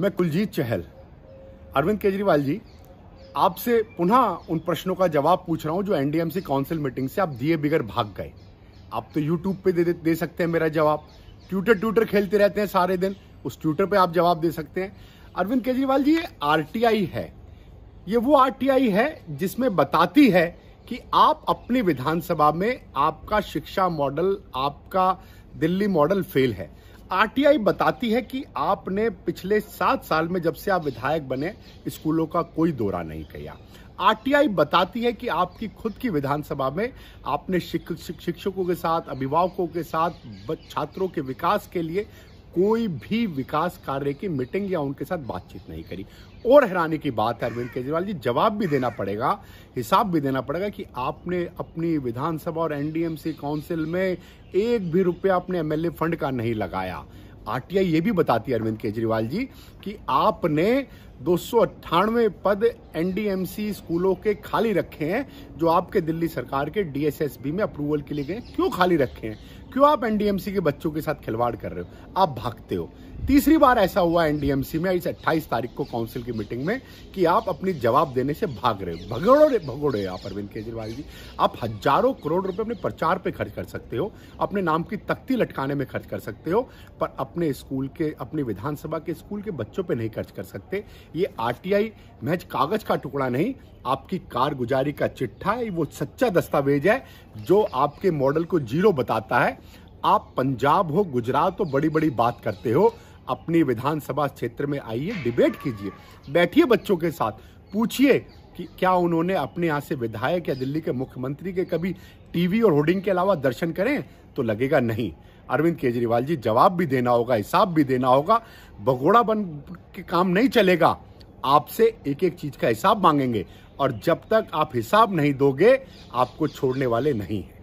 मैं कुलजीत चहल अरविंद केजरीवाल जी आपसे पुनः उन प्रश्नों का जवाब पूछ रहा हूं जो एनडीएमसी काउंसिल मीटिंग से आप दिए बिगर भाग गए आप तो यूट्यूब पे दे, दे दे सकते हैं मेरा जवाब ट्यूटर ट्यूटर खेलते रहते हैं सारे दिन उस ट्यूटर पे आप जवाब दे सकते हैं अरविंद केजरीवाल जी ये आरटीआई है ये वो आरटीआई है जिसमें बताती है कि आप अपनी विधानसभा में आपका शिक्षा मॉडल आपका दिल्ली मॉडल फेल है आरटीआई बताती है कि आपने पिछले सात साल में जब से आप विधायक बने स्कूलों का कोई दौरा नहीं किया आरटीआई बताती है कि आपकी खुद की विधानसभा में आपने शिक्षकों के साथ अभिभावकों के साथ छात्रों के विकास के लिए कोई भी विकास कार्य की मीटिंग या उनके साथ बातचीत नहीं करी और हैरानी की बात है अरविंद केजरीवाल जी जवाब भी देना पड़ेगा हिसाब भी देना पड़ेगा कि आपने अपनी विधानसभा और एनडीएमसी काउंसिल में एक भी रुपया अपने एमएलए फंड का नहीं लगाया आरटीआई ये भी बताती है अरविंद केजरीवाल जी कि आपने दो पद एनडीएमसी स्कूलों के खाली रखे हैं जो आपके दिल्ली सरकार के डीएसएसबी में अप्रूवल के लिए गए क्यों खाली रखे हैं क्यों आप एनडीएमसी के बच्चों के साथ खिलवाड़ कर रहे हो आप भागते हो तीसरी बार ऐसा हुआ एनडीएमसी में इस 28 तारीख को काउंसिल की मीटिंग में कि आप अपनी जवाब देने से भाग रहे हो भगोड़ो रहे आप अरविंद केजरीवाल जी आप हजारों करोड़ रुपए अपने प्रचार पे खर्च कर सकते हो अपने नाम की तख्ती लटकाने में खर्च कर सकते हो पर अपने स्कूल के अपने विधानसभा के स्कूल के बच्चों पर नहीं खर्च कर सकते ये आरटीआई महज कागज का टुकड़ा नहीं आपकी कारगुजारी का चिट्ठा है वो सच्चा दस्तावेज है जो आपके मॉडल को जीरो बताता है आप पंजाब हो गुजरात हो बड़ी बड़ी बात करते हो अपनी विधानसभा क्षेत्र में आइए डिबेट कीजिए बैठिए बच्चों के साथ पूछिए कि क्या उन्होंने अपने यहाँ से विधायक या दिल्ली के मुख्यमंत्री के कभी टीवी और होर्डिंग के अलावा दर्शन करें तो लगेगा नहीं अरविंद केजरीवाल जी जवाब भी देना होगा हिसाब भी देना होगा भगोड़ा बन के काम नहीं चलेगा आपसे एक एक चीज का हिसाब मांगेंगे और जब तक आप हिसाब नहीं दोगे आपको छोड़ने वाले नहीं हैं